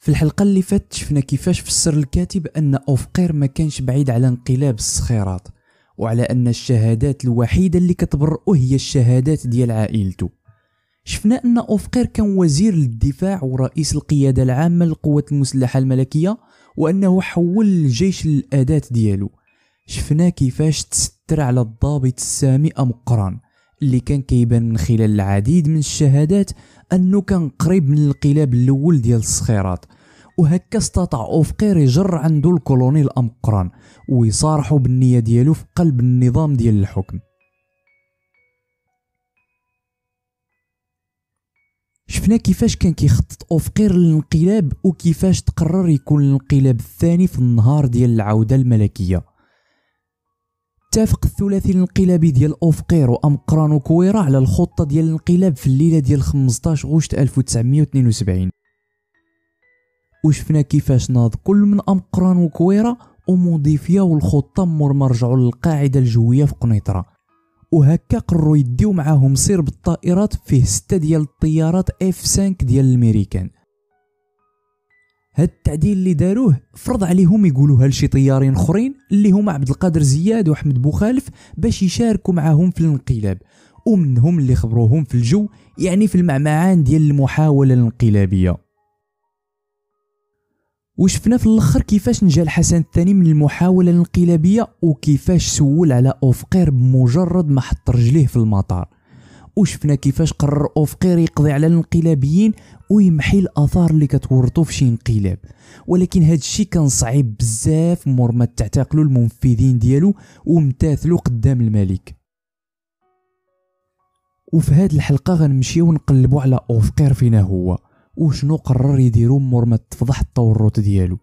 في الحلقه اللي فاتت شفنا كيفاش فسر الكاتب ان اوفقير ما كانش بعيد على انقلاب الصخيرات وعلى ان الشهادات الوحيده اللي كتبرؤه هي الشهادات ديال عائلته شفنا ان اوفقير كان وزير للدفاع ورئيس القياده العامه للقوات المسلحه الملكيه وانه حول الجيش للاداه ديالو شفنا كيفاش تستر على الضابط السامي أمقران اللي كان كيبان من خلال العديد من الشهادات انه كان قريب من الانقلاب الاول ديال الصخيرات وهكا استطاع اوفقير يجر عنده الكولونيل امقران ويصارحو بالنيه ديالو في قلب النظام ديال الحكم شفنا كيفاش كان كيخطط اوفقير للانقلاب وكيفاش تقرر يكون الانقلاب الثاني في النهار ديال العوده الملكيه اتفق الثلاثي الانقلابي ديال اوفقير وامقران وكويرا على الخطه ديال الانقلاب في الليله ديال 15 غشت 1972 وشفنا كيفاش ناض كل من امقران وكويرا ومضيفيا والخطه مور ما رجعوا للقاعده الجويه في قنيطره وهكا قرروا يديو معاهم سير بالطائرات فيه ستة ديال الطيارات اف 5 ديال الامريكان هاد التعديل اللي داروه فرض عليهم يقولوها لشي طيارين اخرين اللي هما عبد القادر زياد واحمد بوخالف باش يشاركوا معاهم في الانقلاب ومنهم اللي خبروهم في الجو يعني في المعمعان ديال المحاوله الانقلابيه وشفنا في الاخر كيفاش نجا الحسن الثاني من المحاوله الانقلابيه وكيفاش سول على اوفقير بمجرد ما حط رجليه في المطار وشفنا كيفاش قرر أوفقير يقضي على الانقلابيين ويمحي الآثار اللي كتورطو في شي انقلاب ولكن هاد الشيء كان صعيب بزاف مور ما تعتقلوا المنفذين ديالو ومتاثلوا قدام الملك وفي هاد الحلقة غنمشيو نقلبو على أوفقير فينا هو وشنو قرر يديرو مور ما تفضح التورط ديالو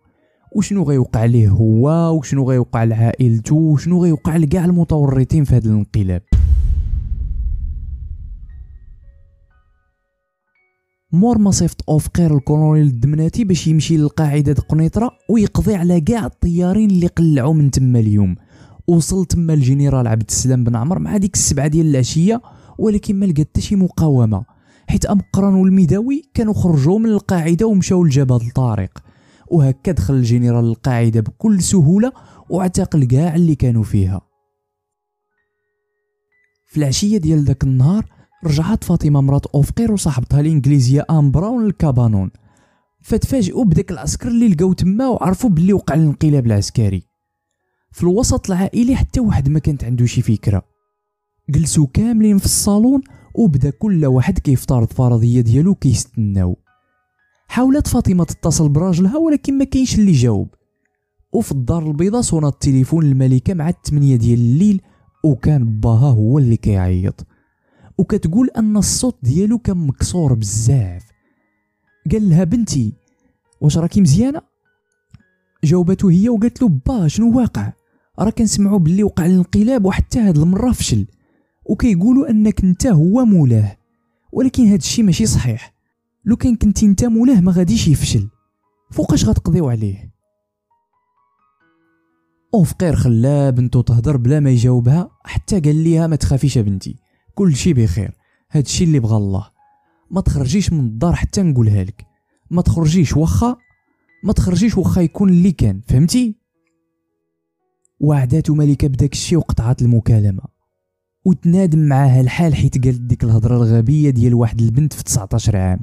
وشنو غيوقع ليه هو وشنو غيوقع لعائلته وشنو غيوقع لكاع المتورطين في هذا الانقلاب مور ما صيفط اوفقير الكولونيل الدمناتي باش يمشي للقاعده قنيطره ويقضي على كاع الطيارين اللي قلعوا من تما اليوم وصل تما الجنرال عبد السلام بن عمر مع ديك السبعه ديال العشيه ولكن ما لقى شي مقاومه حيت امقران والميداوي كانوا خرجوا من القاعده ومشاو لجبل طارق وهكا دخل الجنرال القاعده بكل سهوله واعتقل كاع اللي كانوا فيها في العشيه ديال داك النهار رجعت فاطمة مرات أوفقير وصاحبتها الإنجليزية آن براون للكابانون فتفاجئوا بداك العسكر اللي لقاو تما وعرفوا باللي وقع الانقلاب العسكري في الوسط العائلي حتى واحد ما كانت عنده شي فكرة جلسوا كاملين في الصالون وبدا كل واحد كيفترض فرضية ديالو كيستناو حاولت فاطمة تتصل براجلها ولكن ما كاينش اللي جاوب وفي الدار البيضاء صونا التليفون الملكة مع التمنية ديال الليل وكان باها هو اللي كيعيط وكتقول ان الصوت ديالو كان مكسور بزاف قال لها بنتي واش راكي مزيانه جاوبته هي وقالت له با شنو واقع راه كنسمعوا باللي وقع الانقلاب وحتى هاد المره فشل وكيقولوا انك انت هو مولاه ولكن هاد الشيء ماشي صحيح لو كان كنتي انت مولاه ما غاديش يفشل فوقاش غتقضيو عليه وفقير خلا بنته تهضر بلا ما يجاوبها حتى قال ليها ما تخافيش بنتي كل شي بخير هاد شي اللي بغى الله ما تخرجيش من الدار حتى نقولها لك ما تخرجيش وخا ما تخرجيش وخا يكون اللي كان فهمتي وعداتو ملكة بداك الشيء وقطعت المكالمة وتنادم معاها الحال حيت قالت ديك الهضره الغبيه ديال واحد البنت في 19 عام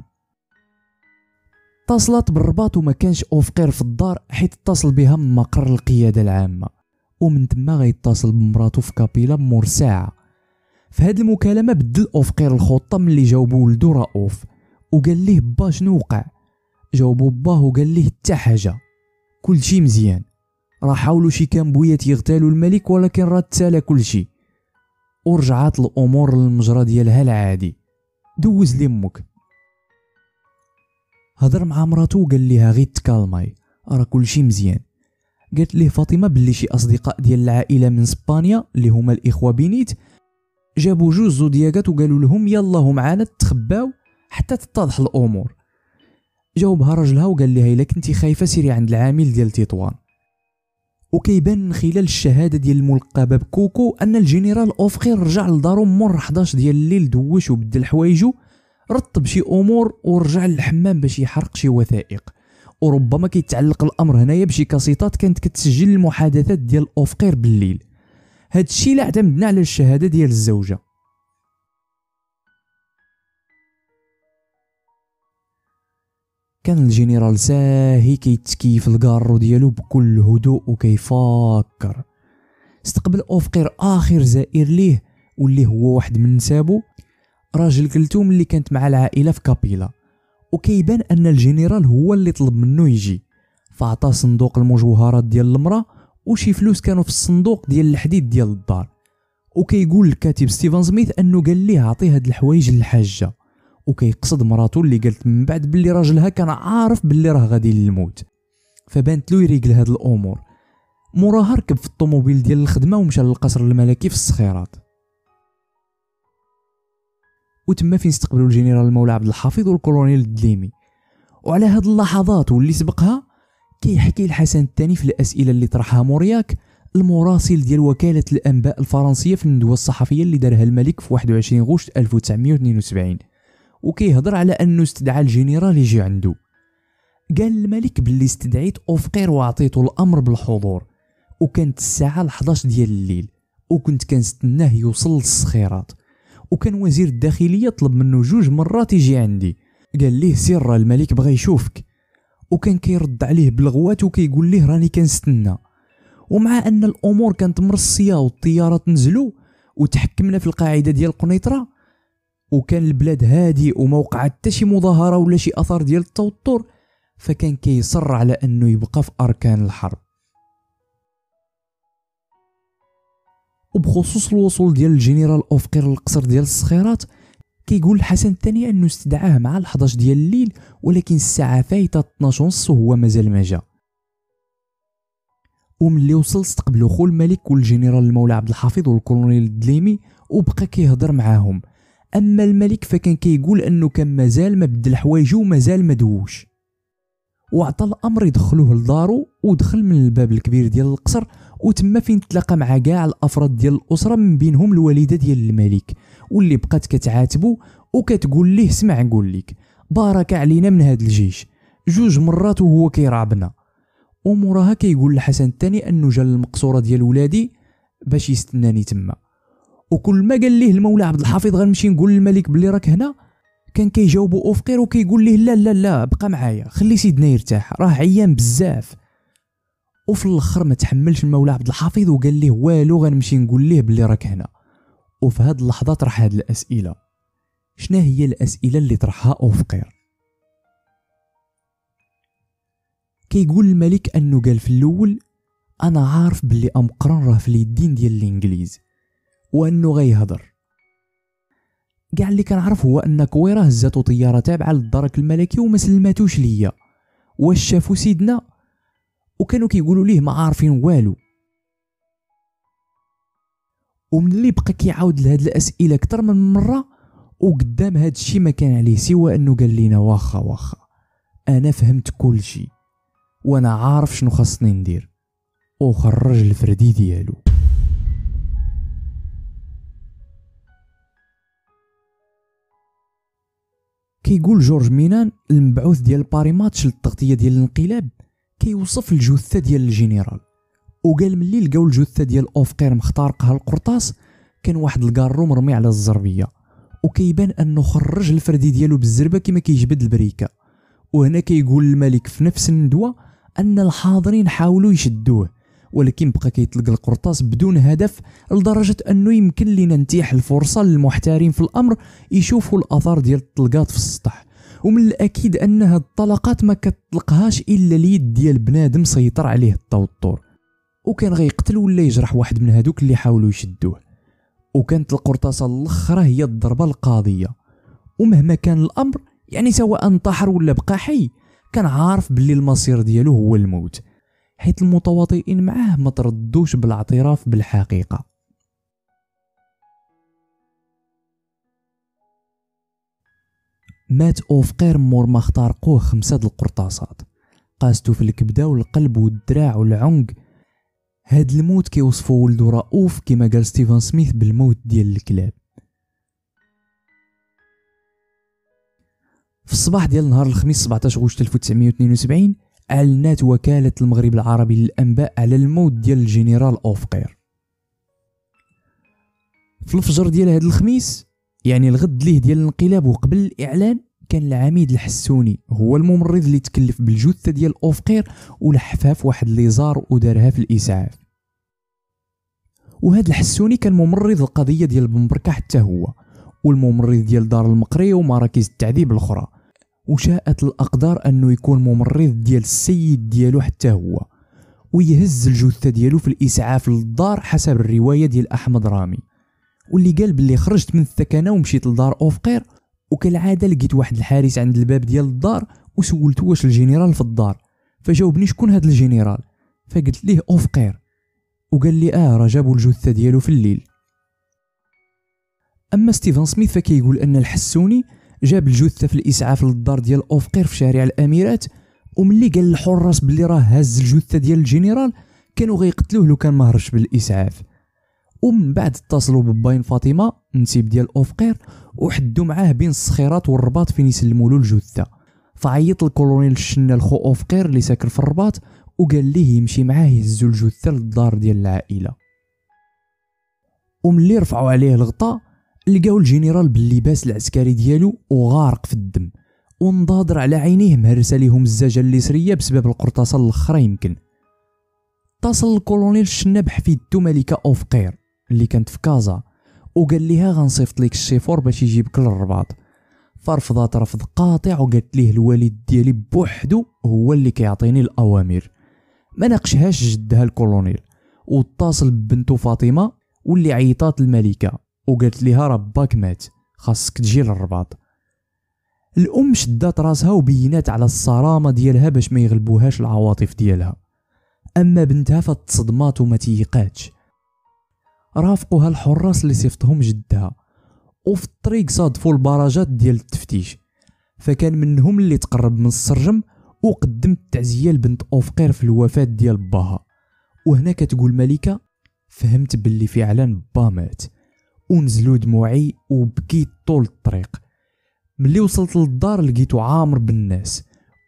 اتصلت بالرباط وما كانش اوفقير في الدار حيت اتصل بها من مقر القياده العامه ومن تما غيتصل بمراتو في كابيلا مور ساعه في هذه المكالمه بدل اوفقير الخطه ملي جاوبو ولدو رؤوف وقال ليه با شنو وقع جاوبو باه وقال ليه حتى حاجه كلشي مزيان راه حاولوا شي كامبويات يغتالوا الملك ولكن راه كل كلشي ورجعت الامور للمجرى ديالها العادي دوز لمك هضر مع مراتو وقال ليها غير تكالماي راه كلشي مزيان قالت ليه فاطمه بلي شي اصدقاء ديال العائله من اسبانيا اللي هما الاخوه بينيت جابوا جوج زودياكات وقالوا لهم يلا هم معانا تخباو حتى تتضح الامور جاوبها راجلها وقال لها الا كنتي خايفه سيري عند العامل ديال تطوان وكيبان من خلال الشهاده ديال الملقبه بكوكو ان الجنرال أوفخي رجع لدارو مور 11 ديال الليل دوش وبدل حوايجو رطب شي امور ورجع للحمام باش يحرق شي وثائق وربما كيتعلق الامر هنايا بشي كاسيطات كانت كتسجل المحادثات ديال اوفقير بالليل هاد الشيء الا اعتمدنا على الشهاده ديال الزوجه كان الجنرال ساهي كيتكي في الكارو ديالو بكل هدوء وكيفكر استقبل اوفقير اخر زائر ليه واللي هو واحد من نسابو راجل كلتوم اللي كانت مع العائله في كابيلا وكيبان ان الجنرال هو اللي طلب منه يجي فعطاه صندوق المجوهرات ديال المراه وشي فلوس كانوا في الصندوق ديال الحديد ديال الدار وكيقول الكاتب ستيفن سميث انه قال ليه عطي هاد الحوايج للحاجه وكيقصد مراتو اللي قالت من بعد باللي راجلها كان عارف باللي راه غادي للموت فبانت له يريقل هاد الامور موراها ركب في الطوموبيل ديال الخدمه ومشى للقصر الملكي في الصخيرات وتما فين استقبلوا الجنرال مولى عبد الحفيظ والكولونيل الدليمي وعلى هاد اللحظات واللي سبقها كيحكي الحسن الثاني في الاسئله اللي طرحها مورياك المراسل ديال وكالة الأنباء الفرنسية في الندوة الصحفية اللي دارها الملك في 21 غشت 1972 وكيهضر على أنه استدعى الجنرال يجي عنده قال الملك باللي استدعيت أوفقير وأعطيته الأمر بالحضور وكانت الساعة 11 ديال الليل وكنت كنستناه يوصل للصخيرات وكان وزير الداخلية طلب منه جوج مرات يجي عندي قال ليه سر الملك بغى يشوفك وكان كيرد عليه بالغوات وكيقول ليه راني كنستنى ومع ان الامور كانت مرصيه والطيارات نزلوا وتحكمنا في القاعده ديال قنيطره وكان البلاد هادئ وما وقع حتى شي مظاهره ولا شي اثر ديال التوتر فكان كيصر على انه يبقى في اركان الحرب وبخصوص الوصول ديال الجنرال اوفقير للقصر ديال الصخيرات كيقول الحسن الثاني انه استدعاه مع ال11 ديال الليل ولكن الساعه فايته 12 ونص وهو مازال ما جا وملي وصل استقبلو خو الملك والجنرال المولى عبد الحفيظ والكولونيل الدليمي وبقى كيهضر معاهم اما الملك فكان كيقول انه كان مازال ما بدل حوايجو ومازال ما دوش وعطى الامر يدخلوه لدارو ودخل من الباب الكبير ديال القصر وتما فين تلاقى مع كاع الافراد ديال الاسره من بينهم الوالده ديال الملك واللي بقات كتعاتبو وكتقول ليه سمع نقول لك بارك علينا من هاد الجيش جوج مرات وهو كيرعبنا وموراها كيقول لحسن الثاني انه جا المقصوره ديال ولادي باش يستناني تما وكل ما قال ليه المولى عبد الحفيظ غنمشي نقول للملك بلي راك هنا كان كيجاوبو اوفقير وكيقول ليه لا لا لا بقى معايا خلي سيدنا يرتاح راه عيان بزاف وفي الاخر ما تحملش المولى عبد الحفيظ وقال ليه والو غنمشي نقول ليه بلي راك هنا وفي هاد اللحظه طرح هاد الاسئله شنا هي الاسئله اللي طرحها اوفقير كيقول الملك انه قال في الاول انا عارف بلي امقرن راه في اليدين ديال الانجليز وانه غيهضر كاع اللي كنعرف هو ان كويره هزاتو طياره تابعه للدرك الملكي وما سلماتوش ليا واش شافو سيدنا وكانوا كيقولوا ليه ما عارفين والو وملي بقى كيعاود لهاد الاسئله اكثر من مره وقدام هاد الشيء ما كان عليه سوى انه قال لينا واخا واخا انا فهمت كل شيء وانا عارف شنو خاصني ندير وخرج الفردي ديالو كيقول جورج مينان المبعوث ديال باري ماتش للتغطيه ديال الانقلاب كيوصف الجثه ديال الجنرال وقال ملي لقاو الجثه ديال اوفقير مخترقها القرطاس كان واحد الكارو مرمي على الزربيه وكيبان انه خرج الفردي ديالو بالزربه كما كيجبد البريكه وهنا كيقول الملك في نفس الندوه ان الحاضرين حاولوا يشدوه ولكن بقى كيطلق القرطاس بدون هدف لدرجه انه يمكن لنا نتيح الفرصه للمحتارين في الامر يشوفوا الاثار ديال الطلقات في السطح ومن الاكيد ان هاد الطلقات ما كتطلقهاش الا اليد ديال بنادم سيطر عليه التوتر وكان غيقتل ولا يجرح واحد من هادوك اللي حاولوا يشدوه وكانت القرطاسه الاخرى هي الضربه القاضيه ومهما كان الامر يعني سواء انتحر ولا بقى حي كان عارف باللي المصير ديالو هو الموت حيث المتواطئين معاه ما تردوش بالاعتراف بالحقيقه مات أوفقير مور ما اخترقوه خمسة د القرطاسات قاستو في الكبدة والقلب والدراع والعنق هاد الموت كيوصفو ولدو رؤوف كما قال ستيفن سميث بالموت ديال الكلاب في الصباح ديال نهار الخميس 17 غشت 1972 أعلنت وكالة المغرب العربي للأنباء على الموت ديال الجنرال أوفقير في الفجر ديال هاد الخميس يعني الغد ليه ديال الانقلاب وقبل الاعلان كان العميد الحسوني هو الممرض اللي تكلف بالجثه ديال اوفقير ولحفها في واحد ليزار ودارها في الاسعاف وهذا الحسوني كان ممرض القضيه ديال بنبركه حتى هو والممرض ديال دار المقري ومراكز التعذيب الاخرى وشاءت الاقدار انه يكون ممرض ديال السيد ديالو حتى هو ويهز الجثه ديالو في الاسعاف للدار حسب الروايه ديال احمد رامي واللي قال باللي خرجت من الثكنه ومشيت لدار اوفقير وكالعاده لقيت واحد الحارس عند الباب ديال الدار وسولت واش الجنرال في الدار فجاوبني شكون هاد الجنرال فقلت ليه اوفقير وقال لي اه راه جابوا الجثه ديالو في الليل اما ستيفن سميث فكيقول ان الحسوني جاب الجثه في الاسعاف للدار ديال اوفقير في شارع الاميرات وملي قال الحراس بلي راه هز الجثه ديال الجنرال كانوا غيقتلوه لو كان ما بالاسعاف ومن بعد اتصلوا بباين فاطمه نسيب ديال اوفقير وحدوا معاه بين الصخيرات والرباط فين يسلموا له الجثه فعيط الكولونيل الشنا الخو اوفقير اللي ساكن في الرباط وقال ليه يمشي معاه يهزو الجثه للدار ديال العائله وملي رفعوا عليه الغطاء لقاو الجنرال باللباس العسكري ديالو وغارق في الدم ونضادر على عينيه مهرسه ليهم الزاجه الليسريه بسبب القرطاسه الاخرى يمكن اتصل الكولونيل الشنا بحفيدته ملكه اوفقير اللي كانت في كازا وقال ليها غنصيفط ليك الشيفور باش يجيبك للرباط فرفضات رفض قاطع وقالت ليه الوالد ديالي بوحدو هو اللي كيعطيني الاوامر ما ناقشهاش جدها الكولونيل واتصل ببنته فاطمه واللي عيطات الملكه وقالت ليها راه باك مات خاصك تجي للرباط الام شدات راسها وبينات على الصرامه ديالها باش ما يغلبوهاش العواطف ديالها اما بنتها فتصدمات وما تيقاتش رافقوها الحراس اللي صيفطهم جدها وفي الطريق صادفوا البراجات ديال التفتيش فكان منهم اللي تقرب من السرجم وقدم التعزيه لبنت اوفقير في الوفاه ديال باها وهنا كتقول ملكه فهمت باللي فعلا با مات ونزلوا دموعي وبكيت طول الطريق ملي وصلت للدار لقيتو عامر بالناس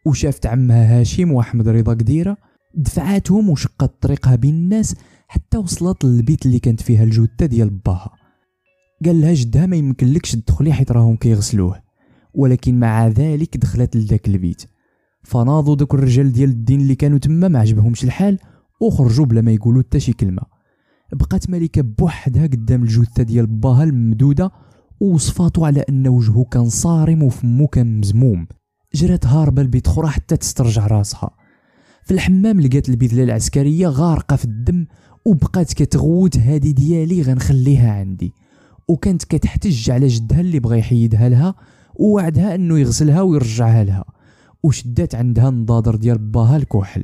وشافت عمها هاشم واحمد رضا قديره دفعاتهم وشقت طريقها بين الناس حتى وصلت للبيت اللي كانت فيها الجثه ديال باها قال لها جدها ما يمكنلكش تدخلي حيت راهم كيغسلوه ولكن مع ذلك دخلت لذاك البيت فناضوا دوك الرجال ديال الدين اللي كانوا تما ما عجبهمش الحال وخرجوا بلا ما يقولوا حتى شي كلمه بقات ملكه بوحدها قدام الجثه ديال باها الممدوده وصفاتو على ان وجهه كان صارم وفمو كان مزموم جرات هاربه لبيت خرى حتى تسترجع راسها في الحمام لقات البذله العسكريه غارقه في الدم وبقات كتغوت هادي ديالي غنخليها عندي وكانت كتحتج على جدها اللي بغى يحيدها لها ووعدها انه يغسلها ويرجعها لها وشدات عندها النضاضر ديال باها الكحل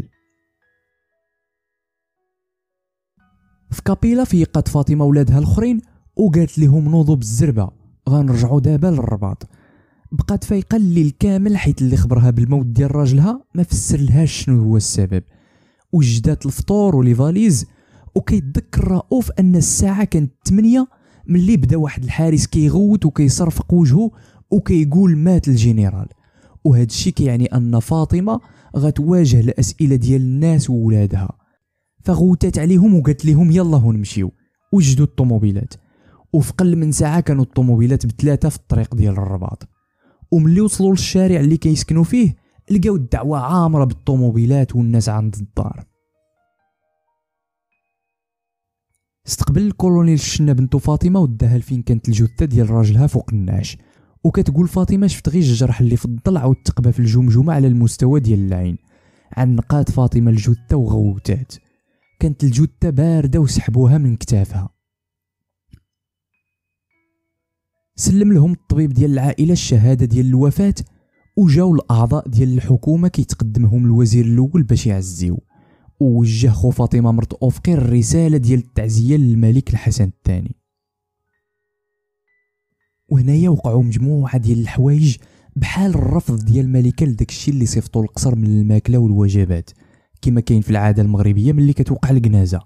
في كابيلا فيقات فاطمه ولادها الاخرين وقالت لهم نوضوا بالزربه غنرجعوا دابا للرباط بقات فايقه الليل كامل حيت اللي خبرها بالموت ديال راجلها ما فسر لهاش شنو هو السبب وجدات الفطور وليفاليز فاليز وكيتذكر رؤوف ان الساعه كانت 8 ملي بدا واحد الحارس كيغوت وكيصرفق وجهه وكيقول مات الجنرال وهذا الشيء كيعني ان فاطمه غتواجه الاسئله ديال الناس وولادها فغوتات عليهم وقالت لهم يلا هون نمشيو وجدوا الطوموبيلات وفي قل من ساعه كانوا الطوموبيلات بثلاثه في الطريق ديال الرباط وملي وصلوا للشارع اللي كيسكنوا فيه لقاو الدعوه عامره بالطوموبيلات والناس عند الدار استقبل الكولونيل الشنا بنتو فاطمه وداها لفين كانت الجثه ديال راجلها فوق النعش وكتقول فاطمه شفت غير الجرح اللي في الضلع والتقبه في الجمجمه على المستوى ديال العين عنقات فاطمه الجثه وغوتات كانت الجثه بارده وسحبوها من كتافها سلم لهم الطبيب ديال العائله الشهاده ديال الوفاه وجاو الاعضاء ديال الحكومه كيتقدمهم الوزير الاول باش يعزيو ووجه خو فاطمه مرت اوفقير الرساله ديال التعزيه للملك الحسن الثاني وهنايا وقعوا مجموعه ديال الحوايج بحال الرفض ديال الملكه لداك الشيء اللي صيفطوا القصر من الماكله والوجبات كما كاين في العاده المغربيه ملي كتوقع الجنازه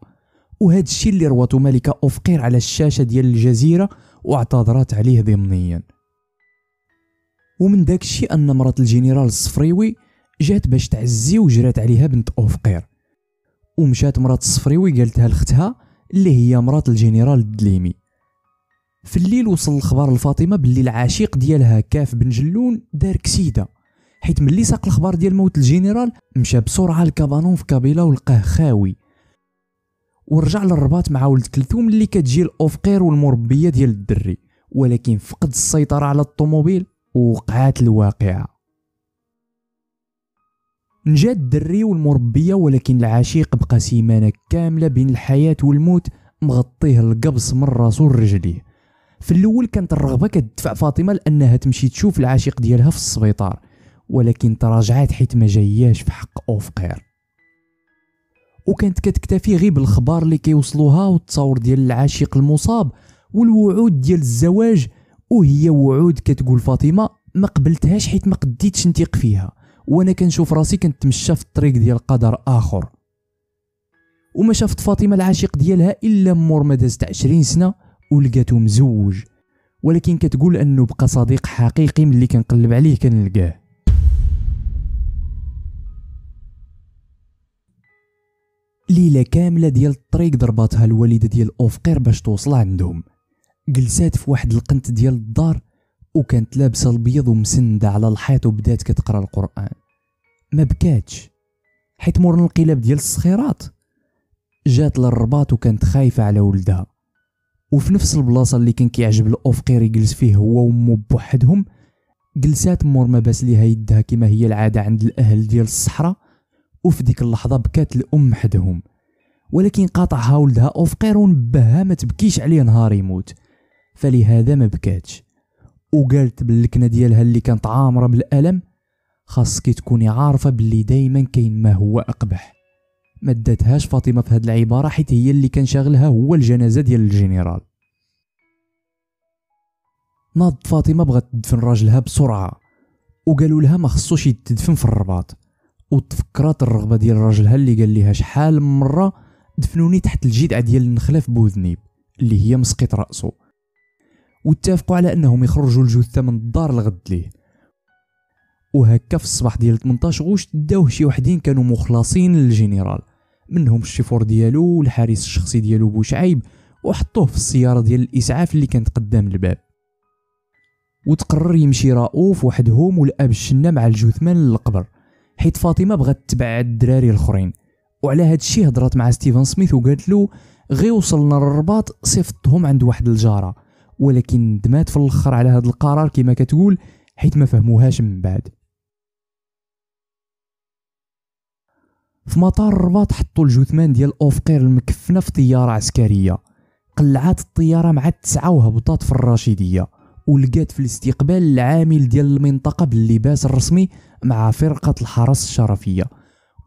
وهذا الشيء اللي رواتو ملكه اوفقير على الشاشه ديال الجزيره واعتذرت عليه ضمنيا ومن داك الشيء ان مرات الجنرال الصفريوي جات باش تعزي وجرات عليها بنت اوفقير ومشات مرات الصفريوي قالتها لختها اللي هي مرات الجنرال الدليمي في الليل وصل الخبر لفاطمه باللي العشيق ديالها كاف بن جلون دار كسيده حيت ملي ساق الخبر ديال موت الجنرال مشى بسرعه لكابانون في كابيلا ولقاه خاوي ورجع للرباط مع ولد كلثوم اللي كتجي الاوفقير والمربيه ديال الدري ولكن فقد السيطره على الطوموبيل ووقعات الواقعه نجا الدري والمربيه ولكن العشيق بقى سيمانه كامله بين الحياه والموت مغطيه القبص من راسو لرجليه في الاول كانت الرغبه كتدفع فاطمه لانها تمشي تشوف العشيق ديالها في السبيطار ولكن تراجعات حيت ما جاياش في حق اوفقير وكانت كتكتفي غير بالخبار اللي كيوصلوها والتصاور ديال العاشق المصاب والوعود ديال الزواج وهي وعود كتقول فاطمه ما قبلتهاش حيت ما قديتش نتيق فيها وانا كنشوف راسي كنتمشى في الطريق ديال قدر اخر وما شافت فاطمه العاشق ديالها الا مور ما دازت عشرين سنه ولقاتو مزوج ولكن كتقول انه بقى صديق حقيقي ملي كنقلب عليه كنلقاه ليله كامله ديال الطريق ضرباتها الوالده ديال اوفقير باش توصل عندهم جلسات في واحد القنت ديال الدار وكانت لابسة البيض ومسندة على الحيط وبدات كتقرا القرآن ما بكاتش حيت مور الانقلاب ديال الصخيرات جات للرباط وكانت خايفة على ولدها وفي نفس البلاصة اللي كان كيعجب الأفقير يجلس فيه هو ومو بوحدهم جلسات مور ما بس ليها يدها كما هي العادة عند الأهل ديال الصحراء وفي ديك اللحظة بكات الأم حدهم ولكن قاطعها ولدها أفقير ونبهها ما تبكيش عليه نهار يموت فلهذا ما بكاتش وقالت باللكنه ديالها اللي كانت عامره بالالم خاصك تكوني عارفه باللي دايما كاين ما هو اقبح ما فاطمه في هاد العباره حيت هي اللي كان شاغلها هو الجنازه ديال الجنرال ناض فاطمه بغات تدفن راجلها بسرعه وقالوا لها ما خصوش يتدفن في الرباط وتفكرات الرغبه ديال راجلها اللي قال ليها شحال من مره دفنوني تحت الجدع ديال النخله في بوذنيب اللي هي مسقيط راسه واتفقوا على انهم يخرجوا الجثه من الدار الغد ليه وهكا في الصباح ديال 18 غشت داوه شي وحدين كانوا مخلصين للجنرال منهم الشيفور ديالو والحارس الشخصي ديالو بوشعيب وحطوه في السياره ديال الاسعاف اللي كانت قدام الباب وتقرر يمشي رؤوف وحدهم والاب الشنا مع الجثمان للقبر حيت فاطمه بغات تبعد الدراري الاخرين وعلى هاد الشيء هضرات مع ستيفن سميث وقالت له غي وصلنا للرباط صيفطهم عند واحد الجاره ولكن ندمات في الاخر على هذا القرار كما كتقول حيت ما فهموهاش من بعد في مطار الرباط حطوا الجثمان ديال اوفقير المكفنه في طياره عسكريه قلعات الطياره مع التسعه وهبطات في الرشيديه ولقات في الاستقبال العامل ديال المنطقه باللباس الرسمي مع فرقه الحرس الشرفيه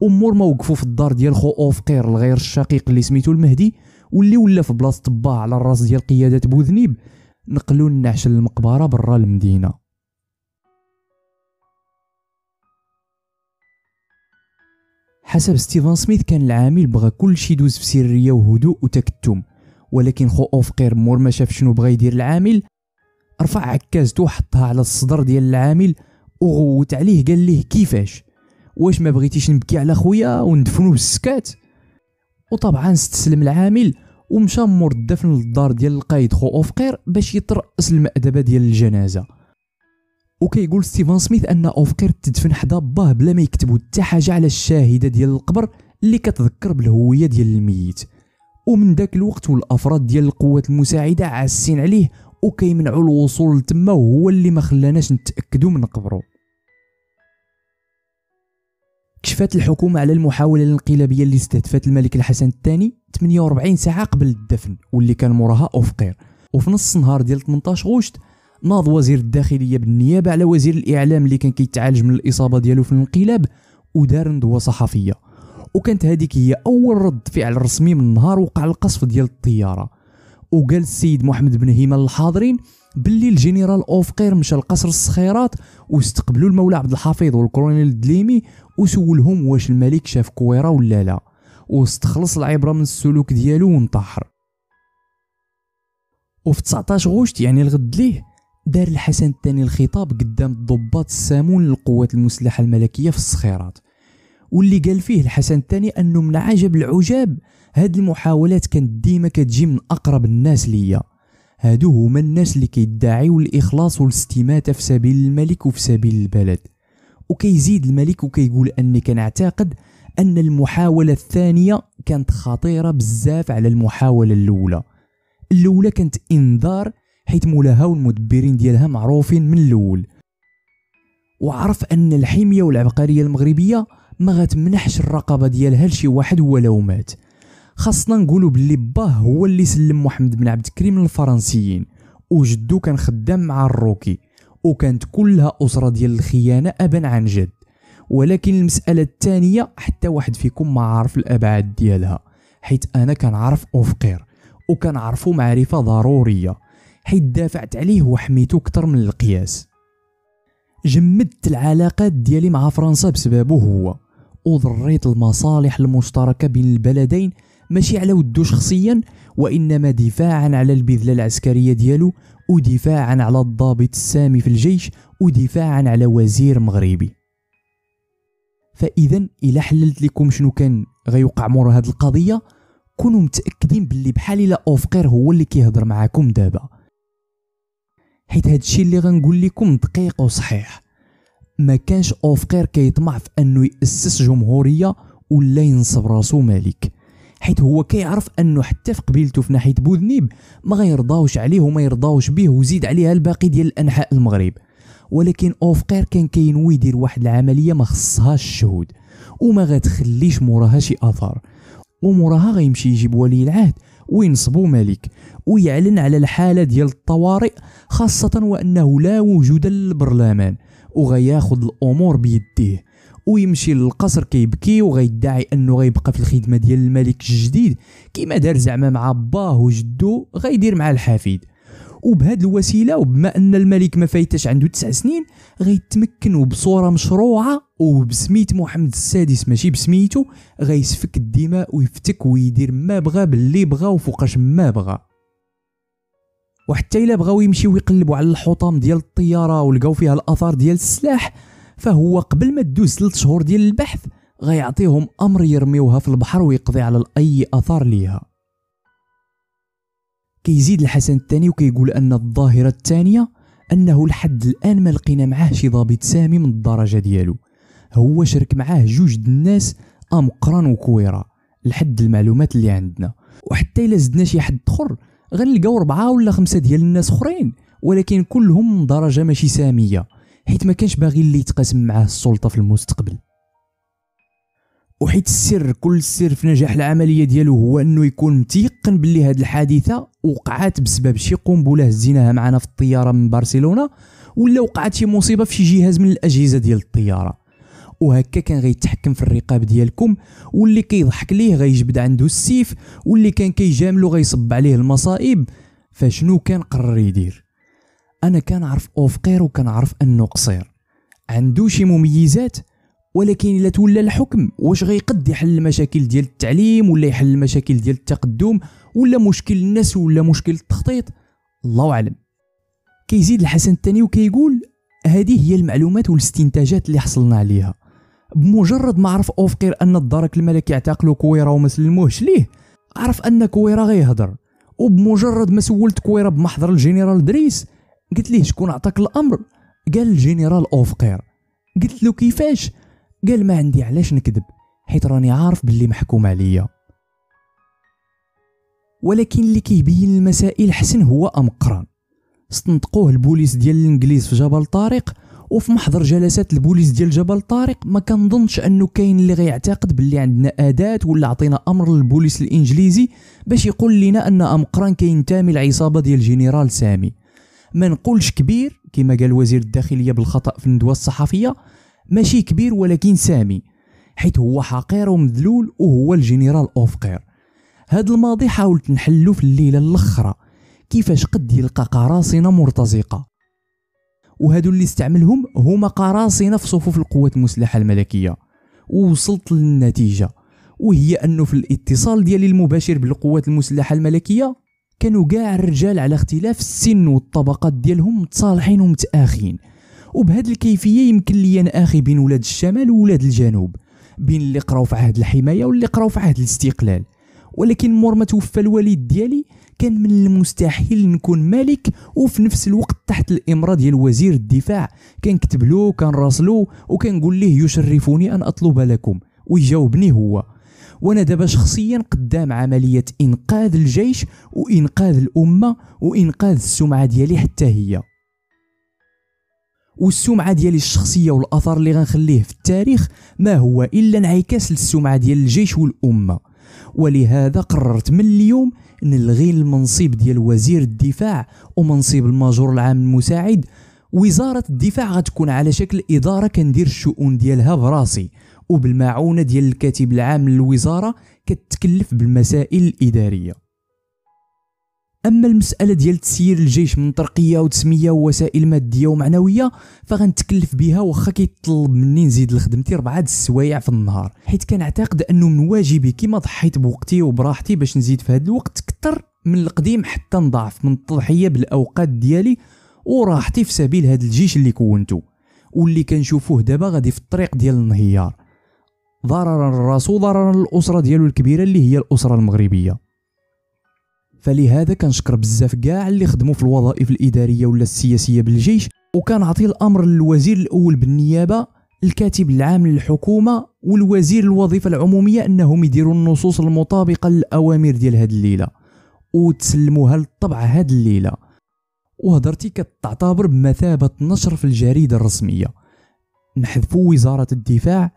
امور ما وقفوا في الدار ديال خو اوفقير الغير الشقيق اللي سميتو المهدي واللي ولا في بلاصه على الراس ديال قياده بوذنيب نقلو النعش للمقبرة برا المدينة حسب ستيفن سميث كان العامل بغى كل شي يدوز في سرية وهدوء وتكتم ولكن خو أوفقير مور ما شاف شنو بغا يدير العامل رفع عكازته وحطها على الصدر ديال العامل وغوت عليه قال ليه كيفاش واش ما بغيتيش نبكي على خويا وندفنو بالسكات وطبعا استسلم العامل ومشى مور الدفن للدار ديال القايد خو اوفقير باش يترأس المأدبة ديال الجنازة وكيقول ستيفان سميث ان اوفقير تدفن حدا باه بلا ما يكتبوا حتى حاجه على الشاهده ديال القبر اللي كتذكر بالهويه ديال الميت ومن داك الوقت والافراد ديال القوات المساعده عاسين عليه وكيمنعوا الوصول لتما وهو اللي ما خلاناش نتاكدوا من قبره كشفت الحكومة على المحاولة الانقلابية اللي استهدفت الملك الحسن الثاني 48 ساعة قبل الدفن واللي كان مراها أفقير وفي نص نهار ديال 18 غشت ناض وزير الداخلية بالنيابة على وزير الإعلام اللي كان كيتعالج من الإصابة ديالو في الانقلاب ودار ندوة صحفية وكانت هذيك هي أول رد فعل رسمي من النهار وقع القصف ديال الطيارة وقال السيد محمد بن هيمة للحاضرين باللي الجنرال اوفقير مشى لقصر الصخيرات واستقبلوا المولى عبد الحفيظ والكورونيل دليمي وسولهم واش الملك شاف كويرة ولا لا واستخلص العبرة من السلوك ديالو وانتحر وفي 19 غشت يعني الغد ليه دار الحسن الثاني الخطاب قدام الضباط السامون للقوات المسلحة الملكية في الصخيرات واللي قال فيه الحسن الثاني انه من عجب العجاب هاد المحاولات كانت ديما كتجي من اقرب الناس ليا هادو هما الناس اللي كيدعيو الاخلاص والاستماتة في سبيل الملك وفي سبيل البلد وكيزيد الملك وكيقول اني كنعتقد ان المحاوله الثانيه كانت خطيره بزاف على المحاوله الاولى الاولى كانت انذار حيت مولاها والمدبرين ديالها معروفين من الاول وعرف ان الحميه والعبقريه المغربيه ما غتمنحش الرقبه ديالها لشي واحد ولو مات خاصنا نقولوا باللي باه هو اللي سلم محمد بن عبد الكريم للفرنسيين وجدو كان خدام مع الروكي وكانت كلها أسرة ديال الخيانة أبا عن جد ولكن المسألة الثانية حتى واحد فيكم ما عارف الأبعاد ديالها حيت أنا كنعرف وكان عارفه معرفة ضرورية حيت دافعت عليه وحميته أكثر من القياس جمدت العلاقات ديالي مع فرنسا بسببه هو وضريت المصالح المشتركة بين البلدين ماشي على ودو شخصيا وإنما دفاعا على البذلة العسكرية ديالو ودفاعا على الضابط السامي في الجيش ودفاعا على وزير مغربي فاذا الا حللت لكم شنو كان غيوقع مور هذه القضيه كونوا متاكدين باللي بحال الا اوفقير هو اللي كيهضر معاكم دابا حيت هذا الشيء اللي غنقول لكم دقيق وصحيح ما كانش اوفقير كيطمع في انه ياسس جمهوريه ولا ينصب راسو ملك حيث هو كيعرف انه حتى في قبيلته في ناحيه بوذنيب ما غيرضاوش عليه وما يرضاوش به وزيد عليها الباقي ديال انحاء المغرب ولكن اوفقير كان كينوي يدير واحد العمليه ما خصهاش الشهود وما غتخليش موراها شي اثار وموراها غيمشي يجيب ولي العهد وينصبو ملك ويعلن على الحاله ديال الطوارئ خاصه وانه لا وجود للبرلمان وغياخذ الامور بيديه ويمشي للقصر كيبكي وغيدعي انه غيبقى في الخدمه ديال الملك الجديد كيما دار زعما مع باه وجدو غيدير مع الحفيد وبهذه الوسيله وبما ان الملك ما فايتش عنده تسع سنين غيتمكن وبصوره مشروعه وبسميت محمد السادس ماشي بسميتو غيسفك الدماء ويفتك ويدير ما بغى باللي بغى وفوقاش ما بغى وحتى الا بغاو يمشيو يقلبوا على الحطام ديال الطياره ولقاو فيها الاثار ديال السلاح فهو قبل ما تدوز 3 شهور ديال البحث غيعطيهم امر يرميوها في البحر ويقضي على اي اثار ليها كيزيد الحسن الثاني وكيقول ان الظاهره الثانيه انه لحد الان ما لقينا معاه شي ضابط سامي من الدرجه ديالو هو شرك معاه جوج د الناس امقران وكويرا لحد المعلومات اللي عندنا وحتى الا زدنا شي حد اخر غنلقاو ربعه ولا خمسه ديال الناس اخرين ولكن كلهم من درجه ماشي ساميه حيت ما كانش باغي اللي يتقاسم معاه السلطه في المستقبل وحيت السر كل السر في نجاح العمليه ديالو هو انه يكون متيقن باللي هاد الحادثه وقعات بسبب شي قنبله هزيناها معنا في الطياره من برشلونه ولا وقعت شي مصيبه في شي جهاز من الاجهزه ديال الطياره وهكا كان غيتحكم في الرقاب ديالكم واللي كيضحك ليه غيجبد عنده السيف واللي كان كيجاملو غيصب عليه المصائب فشنو كان قرر يدير انا كنعرف اوفقير وكنعرف انه قصير عنده شي مميزات ولكن الا تولى الحكم واش غيقد يحل المشاكل ديال التعليم ولا يحل المشاكل ديال التقدم ولا مشكل الناس ولا مشكل التخطيط الله اعلم كيزيد الحسن الثاني وكيقول هذه هي المعلومات والاستنتاجات اللي حصلنا عليها بمجرد ما عرف اوفقير ان الدرك الملكي اعتقلو كويرا وما سلموهش ليه عرف ان كويرا غيهضر وبمجرد ما سولت كويرا بمحضر الجنرال دريس قلت ليه شكون عطاك الامر قال الجنرال اوفقير قلت له كيفاش قال ما عندي علاش نكذب حيت راني عارف باللي محكوم عليا ولكن اللي كيبين المسائل حسن هو ام قران استنطقوه البوليس ديال الانجليز في جبل طارق وفي محضر جلسات البوليس ديال جبل طارق ما كنظنش انه كاين اللي غيعتقد باللي عندنا اداه ولا عطينا امر للبوليس الانجليزي باش يقول لنا ان ام قران كينتمي لعصابه ديال الجنرال سامي ما نقولش كبير كما قال وزير الداخليه بالخطا في الندوه الصحفيه ماشي كبير ولكن سامي حيث هو حقير ومذلول وهو الجنرال اوفقير هاد الماضي حاولت نحلو في الليله الاخرى كيفاش قد يلقى قراصنه مرتزقه وهادو اللي استعملهم هما قراصنه في صفوف القوات المسلحه الملكيه ووصلت للنتيجه وهي انه في الاتصال ديالي المباشر بالقوات المسلحه الملكيه كانوا كاع الرجال على اختلاف السن والطبقات ديالهم متصالحين ومتآخين وبهاد الكيفية يمكن لي أنا آخي بين ولاد الشمال وولاد الجنوب بين اللي قراو في عهد الحماية واللي قراو في عهد الاستقلال ولكن مور ما توفى الوالد ديالي كان من المستحيل نكون مالك وفي نفس الوقت تحت الامره ديال وزير الدفاع كنكتب له كنراسلو وكنقول ليه يشرفني ان اطلب لكم ويجاوبني هو دابا شخصيا قدام عملية إنقاذ الجيش وإنقاذ الأمة وإنقاذ السمعة ديالي حتى هي والسمعة ديالي الشخصية والأثر اللي غنخليه في التاريخ ما هو إلا انعكاس للسمعة ديال الجيش والأمة ولهذا قررت من اليوم نلغي المنصب ديال وزير الدفاع ومنصب الماجور العام المساعد وزارة الدفاع غتكون على شكل إدارة كندير الشؤون ديالها براسي وبالمعونه ديال الكاتب العام للوزاره كتكلف بالمسائل الاداريه اما المساله ديال تسيير الجيش من ترقيه وتسميه ووسائل ماديه ومعنويه فغنتكلف بها واخا كيطلب مني نزيد لخدمتي ربعه د السوايع في النهار حيت كنعتقد انه من واجبي كيما ضحيت بوقتي وبراحتي باش نزيد في هذا الوقت كتر من القديم حتى نضعف من التضحيه بالاوقات ديالي وراحتي في سبيل هذا الجيش اللي كونتو واللي كنشوفوه دابا غادي في الطريق ديال الانهيار ضررا لراسو ضررا للاسره ديالو الكبيره اللي هي الاسره المغربيه فلهذا كنشكر بزاف كاع اللي خدموا في الوظائف الاداريه ولا السياسيه بالجيش عطي الامر للوزير الاول بالنيابه الكاتب العام للحكومه والوزير الوظيفه العموميه انهم يديروا النصوص المطابقه للاوامر ديال هاد الليله وتسلموها للطبع هاد الليله وهضرتي كتعتبر بمثابه نشر في الجريده الرسميه نحذفوا وزاره الدفاع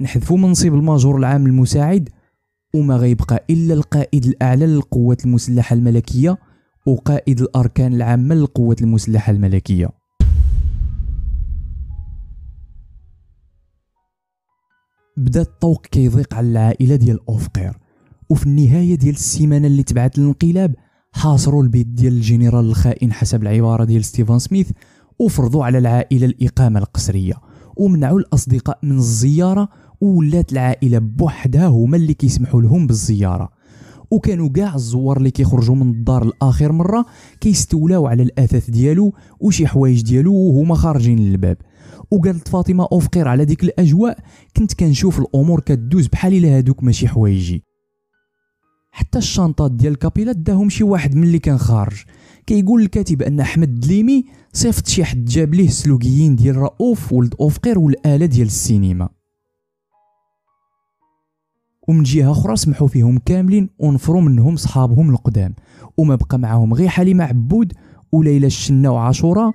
نحذفوا منصب الماجور العام المساعد وما غيبقى إلا القائد الأعلى للقوات المسلحة الملكية وقائد الأركان العامة للقوات المسلحة الملكية بدا الطوق كيضيق على العائلة ديال أوفقير وفي النهاية ديال السيمانة اللي تبعت الانقلاب حاصروا البيت ديال الجنرال الخائن حسب العبارة ديال ستيفن سميث وفرضوا على العائلة الإقامة القسرية ومنعوا الأصدقاء من الزيارة ولات العائله بوحدها هما اللي كيسمحوا لهم بالزياره وكانوا كاع الزوار اللي كيخرجوا من الدار لاخر مره كيستولاو على الاثاث ديالو وشي حوايج ديالو وهما خارجين للباب وقالت فاطمه اوفقير على ديك الاجواء كنت كنشوف الامور كدوز بحال الا هادوك ماشي حوايجي حتى الشنطات ديال كابيلا داهم شي واحد من اللي كان خارج كيقول الكاتب ان احمد دليمي صيفط شي حد جاب ليه السلوكيين ديال رؤوف ولد اوفقير والاله ديال السينما ومن جهه اخرى سمحوا فيهم كاملين ونفروا منهم صحابهم القدام وما بقى معاهم غير حليمه عبود وليلى الشنا وعاشوره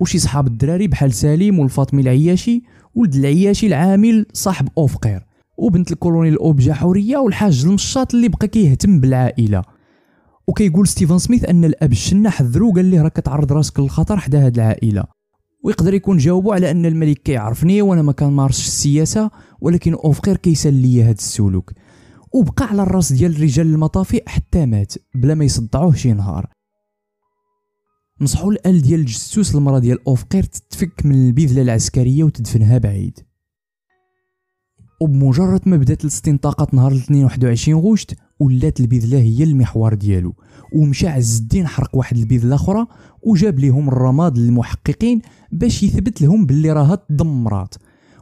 وشي صحاب الدراري بحال سليم والفاطمي العياشي ولد العياشي العامل صاحب اوفقير وبنت الكولونيل اوبجا حوريه والحاج المشاط اللي بقى كيهتم بالعائله وكيقول ستيفن سميث ان الاب الشنا حذرو قال ليه راك تعرض راسك للخطر حدا هاد العائله ويقدر يكون جاوبوا على ان الملك كيعرفني وانا ما كنمارسش السياسه ولكن اوفقير كيسال ليا هذا السلوك وبقى على الراس ديال رجال المطافي حتى مات بلا ما يصدعوه شي نهار نصحوا الال ديال الجسوس المراه ديال اوفقير تتفك من البذله العسكريه وتدفنها بعيد وبمجرد ما بدات الاستنطاقات نهار 22 غشت ولات البذله هي المحور ديالو ومشى عز الدين حرق واحد البذله اخرى وجاب لهم الرماد للمحققين باش يثبت لهم باللي راها تدمرات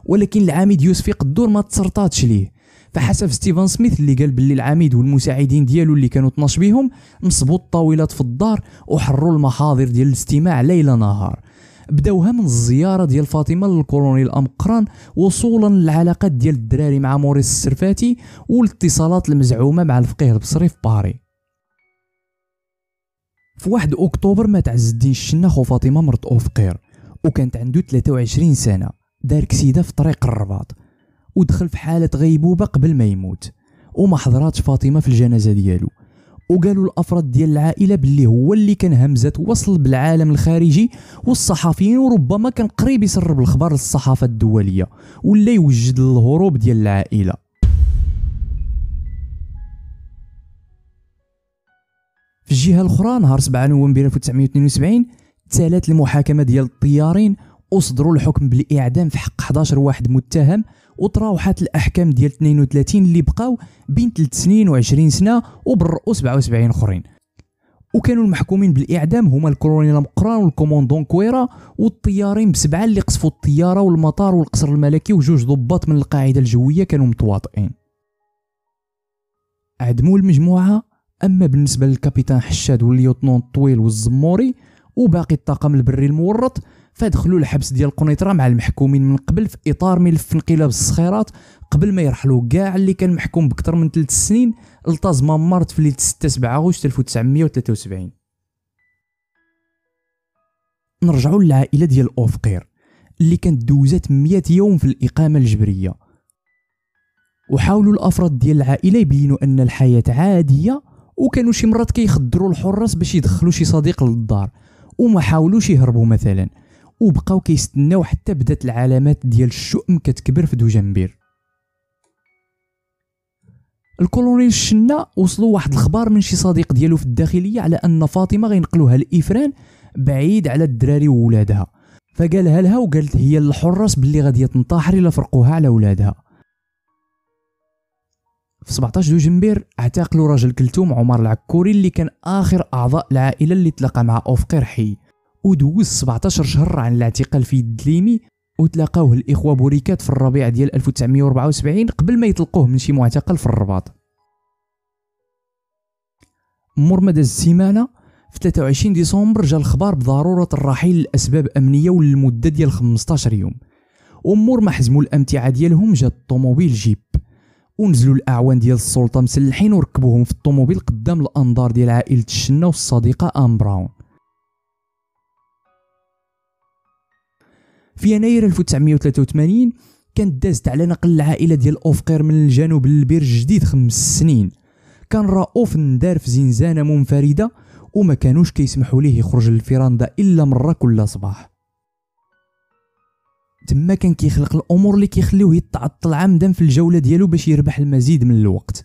ولكن العميد يوسفي قدور ما تسرطاتش ليه فحسب ستيفن سميث اللي قال باللي العميد والمساعدين ديالو اللي كانوا 12 بهم نصبوا الطاولات في الدار وحروا المحاضر ديال الاستماع ليل نهار بداوها من الزياره ديال فاطمه للكولونيل امقران وصولا للعلاقات ديال الدراري مع موريس السرفاتي والاتصالات المزعومه مع الفقيه البصري في باري في 1 اكتوبر مات عز الدين الشناخ وفاطمه مرت اوفقير وكانت عنده 23 سنه دار كسيده في طريق الرباط ودخل في حاله غيبوبه قبل ما يموت وما حضراتش فاطمه في الجنازه ديالو وقالوا الافراد ديال العائله باللي هو اللي كان همزه وصل بالعالم الخارجي والصحفيين وربما كان قريب يسرب الخبر للصحافه الدوليه ولا يوجد الهروب ديال العائله في الجهه الاخرى نهار 7 نوفمبر 1972 تالت المحاكمه ديال الطيارين وصدروا الحكم بالاعدام في حق 11 واحد متهم وتراوحات الاحكام ديال 32 اللي بقاو بين 3 سنين و20 سنه وبرؤوا 77 اخرين وكانوا المحكومين بالاعدام هما الكولونيل مقران والكوموندون كويرا والطيارين بسبعه اللي قصفوا الطياره والمطار والقصر الملكي وجوج ضباط من القاعده الجويه كانوا متواطئين عدموا المجموعه اما بالنسبه للكابيتان حشاد والليوتنون الطويل والزموري وباقي الطاقم البري المورط فدخلوا الحبس ديال قنيطره مع المحكومين من قبل في اطار ملف انقلاب الصخيرات قبل ما يرحلوا كاع اللي كان محكوم بكثر من ثلاث سنين التزم مارت في ليله 6 7 غشت 1973 نرجعوا للعائله ديال اوفقير اللي كانت دوزات 100 يوم في الاقامه الجبريه وحاولوا الافراد ديال العائله يبينوا ان الحياه عاديه وكانوا شي مرات كيخدروا الحراس باش يدخلوا شي صديق للدار وما حاولوش يهربوا مثلا وبقاو كيستناو حتى بدات العلامات ديال الشؤم كتكبر في دوجنبير الكولونيل الشنا وصلوا واحد الخبر من شي صديق ديالو في الداخليه على ان فاطمه غينقلوها لافران بعيد على الدراري وولادها فقالها لها وقالت هي للحراس باللي غادي تنتحر الا فرقوها على ولادها في 17 دجنبير اعتقلوا راجل كلثوم عمر العكوري اللي كان اخر اعضاء العائله اللي تلاقى مع اوفقير حي ودوز 17 شهر عن الاعتقال في يد وتلاقاوه الاخوه بوريكات في الربيع ديال 1974 قبل ما يطلقوه من شي معتقل في الرباط مور ما داز السيمانه في 23 ديسمبر جا الخبار بضروره الرحيل لاسباب امنيه وللمده ديال 15 يوم ومور ما حزموا الامتعه ديالهم جا الطوموبيل جيب ونزلوا الاعوان ديال السلطه مسلحين وركبوهم في الطوموبيل قدام الانظار ديال عائله الشنا والصديقه ام براون في يناير 1983 كانت دازت على نقل العائله ديال اوفقير من الجنوب للبير الجديد خمس سنين كان رؤوف ندار في زنزانه منفرده وما كانوش كيسمحوا ليه يخرج للفيراندا الا مره كل صباح تما كان كيخلق الامور اللي كيخليوه يتعطل عمدا في الجوله ديالو باش يربح المزيد من الوقت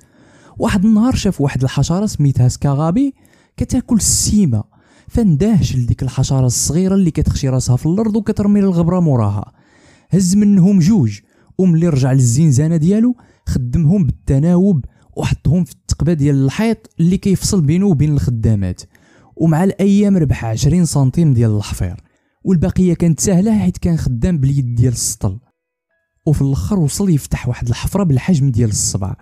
واحد النهار شاف واحد الحشره سميتها سكاغابي كتاكل السيمه فندهش لديك الحشره الصغيره اللي كتخشي راسها في الارض وكترمي الغبرة موراها هز منهم جوج وملي رجع للزنزانه ديالو خدمهم بالتناوب وحطهم في التقبه ديال الحيط اللي كيفصل بينه وبين الخدامات ومع الايام ربح عشرين سنتيم ديال الحفير والبقيه كانت سهله حيت كان خدام باليد ديال السطل وفي الاخر وصل يفتح واحد الحفره بالحجم ديال الصبع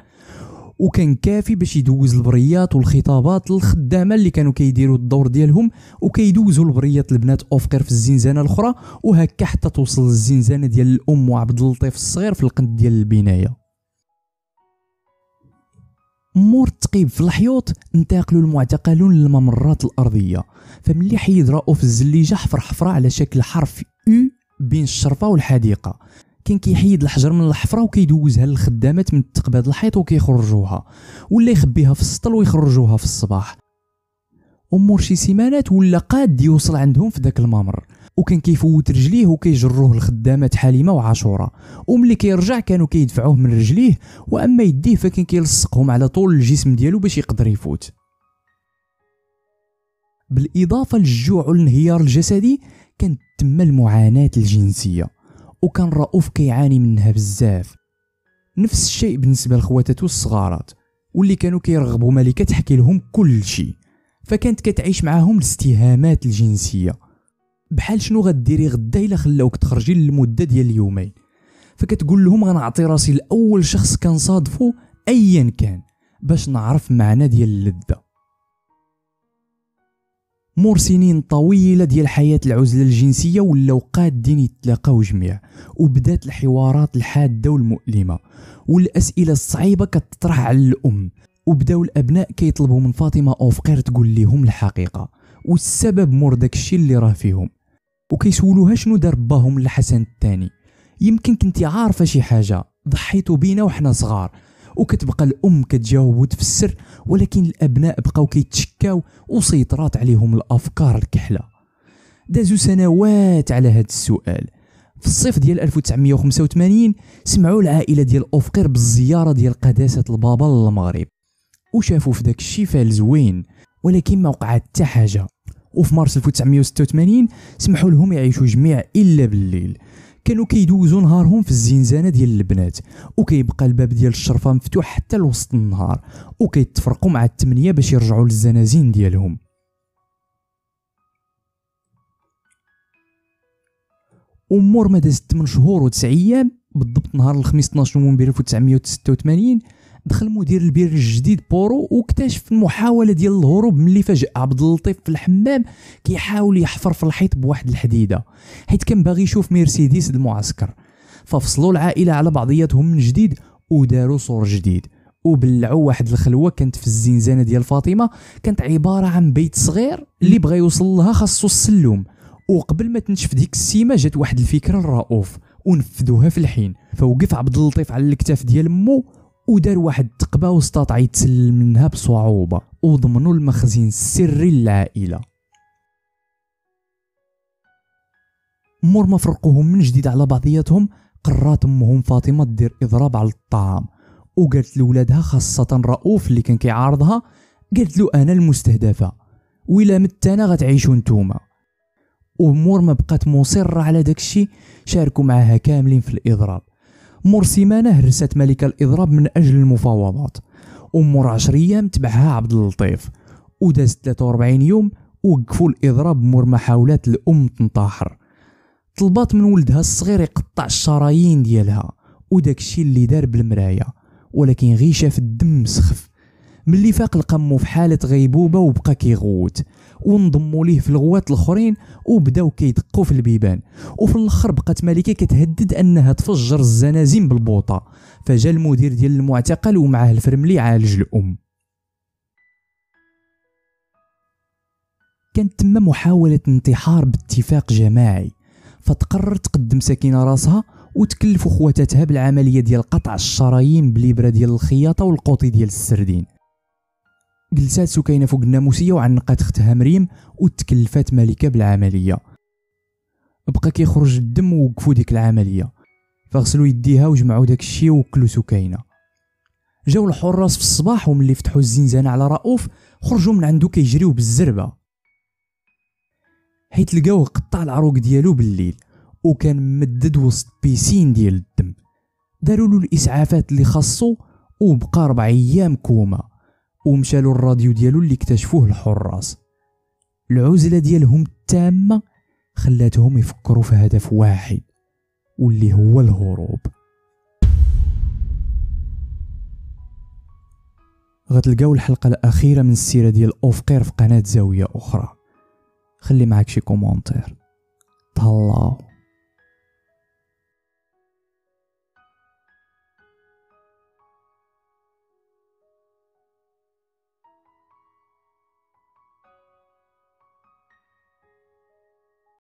وكان كافي باش يدوز البريات والخطابات للخدامه اللي كانوا كيديروا الدور ديالهم وكيدوزوا البريات البنات اوفقر في الزنزانه الاخرى وهكا حتى توصل الزنزانه ديال الام وعبد اللطيف الصغير في القند ديال البنايه مور التقيب في الحيوط انتقلوا المعتقلون للممرات الارضيه فملي حيد راه في الزليجه حفر حفره على شكل حرف او بين الشرفه والحديقه كان كيحيد الحجر من الحفره وكيدوزها للخدامات من تقباد الحيط وكيخرجوها ولا يخبيها في السطل ويخرجوها في الصباح امور شي سيمانات ولا قاد يوصل عندهم في ذاك الممر وكان كيفوت رجليه وكيجروه الخدامات حليمه وعاشوره وملي كيرجع كانوا كيدفعوه من رجليه واما يديه فكان كيلصقهم على طول الجسم ديالو باش يقدر يفوت بالاضافه للجوع والانهيار الجسدي كانت تما المعاناه الجنسيه وكان رؤوف كيعاني منها بزاف نفس الشيء بالنسبه لخواتاتو الصغارات واللي كانوا كيرغبوا ملكه تحكي لهم كل شيء فكانت كتعيش معاهم الاستهامات الجنسيه بحال شنو غديري غدا الا خلاوك تخرجي للمده ديال اليومين فكتقول لهم غنعطي راسي لاول شخص كنصادفو ايا كان باش نعرف معنى ديال اللذه مور سنين طويله ديال حياه العزله الجنسيه ولاو قادين يتلاقاو جميع وبدات الحوارات الحاده والمؤلمه والاسئله الصعيبه كتطرح على الام وبداو الابناء كيطلبوا من فاطمه اوفقير تقول لهم الحقيقه والسبب مور داكشي اللي راه فيهم وكيسولوها شنو دار باهم لحسن الثاني يمكن كنتي عارفه شي حاجه ضحيتوا بينا وحنا صغار وكتبقى الام كتجاوب وتفسر ولكن الابناء بقاو كيتشكاو وسيطرات عليهم الافكار الكحله دازو سنوات على هذا السؤال في الصيف ديال 1985 سمعوا العائله ديال اوفقير بالزياره ديال قداسه البابا للمغرب وشافوا في داك الشيء زوين ولكن ما وقعت حتى حاجه وفي مارس 1986 سمحوا لهم يعيشوا جميع الا بالليل كانوا كيدوزوا نهارهم في الزنزانه ديال البنات وكيبقى الباب ديال الشرفه مفتوح حتى لوسط النهار وكيتفرقوا مع الثمانيه باش يرجعوا للزنازين ديالهم ومور ما دازت 8 شهور و9 ايام بالضبط نهار الخميس 12 نوفمبر 1986 دخل مدير البير الجديد بورو واكتشف المحاوله ديال الهروب ملي فاجئ عبد اللطيف في الحمام كيحاول يحفر في الحيط بواحد الحديده حيت كان باغي يشوف ميرسيدس المعسكر ففصلوا العائله على بعضياتهم من جديد وداروا صور جديد وبلعوا واحد الخلوه كانت في الزنزانه ديال فاطمه كانت عباره عن بيت صغير اللي بغى يوصل لها خاصو السلوم وقبل ما تنشف ديك السيمه جات واحد الفكره الرؤوف ونفذوها في الحين فوقف عبد اللطيف على الكتاف ديال مو ودار واحد التقبه واستطاع يتسلل منها بصعوبه وضمنوا المخزن السري للعائله مور ما فرقوهم من جديد على بعضياتهم قرات امهم فاطمه دير اضراب على الطعام وقالت لولادها خاصه رؤوف اللي كان كيعارضها قالت له انا المستهدفه ولا متانا غتعيشو نتوما ومور ما بقات مصره على داكشي شاركوا معاها كاملين في الاضراب سيمانة هرست ملك الإضراب من أجل المفاوضات ومر عشر أيام تبعها عبد اللطيف وداز 43 يوم وقفوا الإضراب مور محاولات الأم تنتحر طلبات من ولدها الصغير يقطع الشرايين ديالها وداك الشيء اللي دار بالمرايا ولكن غي شاف الدم سخف ملي فاق لقى في حالة غيبوبة وبقى كيغوت ونضموا ليه في الغوات الاخرين وبداو كيدقوا في البيبان وفي الاخر بقات ملكه كتهدد انها تفجر الزنازين بالبوطه فجا المدير ديال المعتقل ومعه الفرملي عالج الام كانت تما محاولة انتحار باتفاق جماعي فتقرر تقدم سكينة راسها وتكلف خواتاتها بالعملية ديال قطع الشرايين بليبرة ديال الخياطة والقوطي ديال السردين جلسات سكينة فوق الناموسية وعنقات اختها مريم وتكلفات ملكة بالعملية بقى كيخرج الدم ووقفوا ديك العملية فغسلوا يديها وجمعوا داك الشي وكلوا سكينة جاو الحراس في الصباح وملي فتحوا الزنزانة على رؤوف خرجوا من عنده كيجريو بالزربة حيت لقاوه قطع العروق ديالو بالليل وكان مدد وسط بيسين ديال الدم داروا له الاسعافات اللي خاصو وبقى ربع ايام كوما ومشى الراديو ديالو اللي اكتشفوه الحراس العزلة ديالهم التامة خلاتهم يفكروا في هدف واحد واللي هو الهروب غتلقاو الحلقة الأخيرة من السيرة ديال أوفقير في قناة زاوية أخرى خلي معك شي كومنتير تهلاو